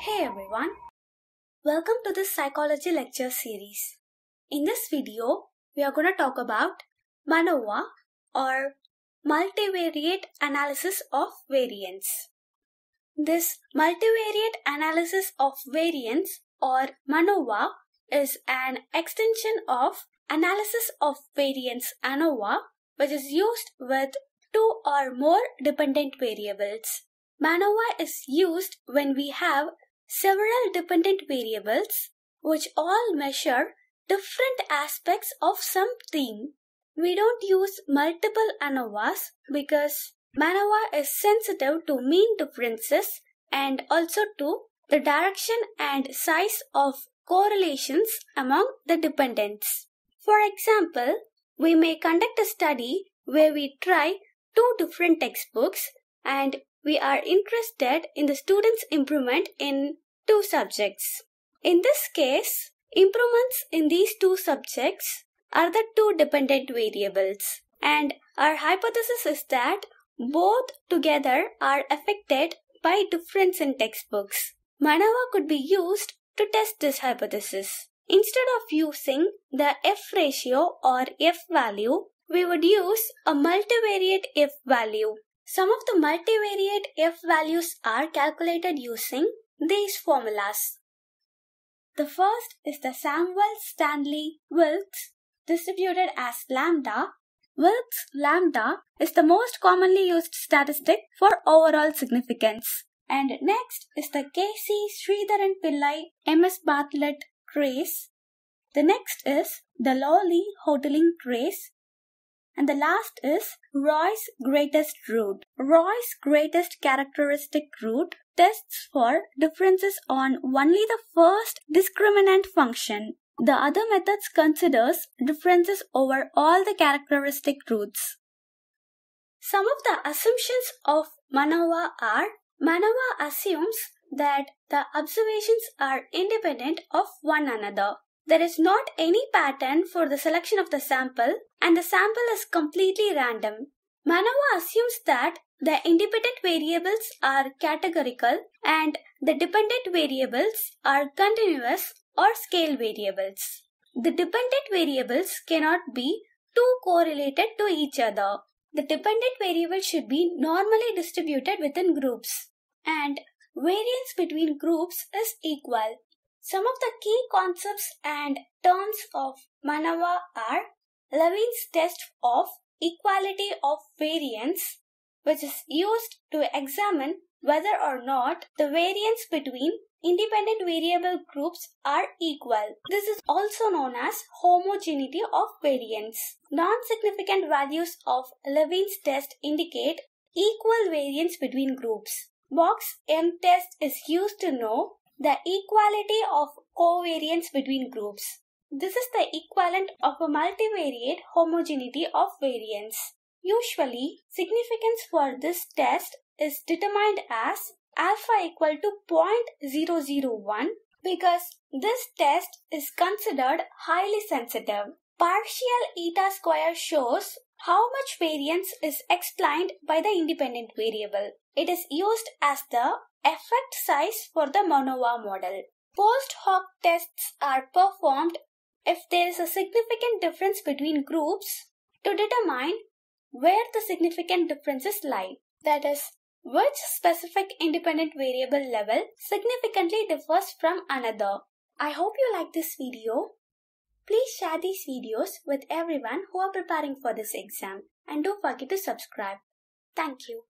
Hey everyone, welcome to this psychology lecture series. In this video, we are going to talk about MANOVA or multivariate analysis of variance. This multivariate analysis of variance or MANOVA is an extension of analysis of variance ANOVA which is used with two or more dependent variables. MANOVA is used when we have several dependent variables which all measure different aspects of some theme. We don't use multiple ANOVAs because MANOVA is sensitive to mean differences and also to the direction and size of correlations among the dependents. For example, we may conduct a study where we try two different textbooks and we are interested in the student's improvement in two subjects. In this case, improvements in these two subjects are the two dependent variables and our hypothesis is that both together are affected by difference in textbooks. Manava could be used to test this hypothesis. Instead of using the F ratio or F value, we would use a multivariate F value. Some of the multivariate F values are calculated using these formulas. The first is the Samuel-Stanley Wilks distributed as lambda. Wilks lambda is the most commonly used statistic for overall significance. And next is the K.C. Sridharan Pillai MS Bartlett trace. The next is the Lolly Hoteling Trace. And the last is Roy's greatest route. Roy's greatest characteristic route tests for differences on only the first discriminant function. The other methods considers differences over all the characteristic roots. Some of the assumptions of Manawa are Manawa assumes that the observations are independent of one another. There is not any pattern for the selection of the sample and the sample is completely random. Manawa assumes that the independent variables are categorical and the dependent variables are continuous or scale variables. The dependent variables cannot be too correlated to each other. The dependent variables should be normally distributed within groups. And variance between groups is equal. Some of the key concepts and terms of Manawa are Levin's test of equality of variance, which is used to examine whether or not the variance between independent variable groups are equal. This is also known as homogeneity of variance. Non-significant values of Levin's test indicate equal variance between groups. Box M test is used to know the equality of covariance between groups. This is the equivalent of a multivariate homogeneity of variance. Usually, significance for this test is determined as alpha equal to 0.001 because this test is considered highly sensitive. Partial eta square shows how much variance is explained by the independent variable. It is used as the effect size for the MANOVA model. Post hoc tests are performed if there is a significant difference between groups to determine where the significant differences lie. That is, which specific independent variable level significantly differs from another. I hope you like this video. Please share these videos with everyone who are preparing for this exam and don't forget to subscribe. Thank you.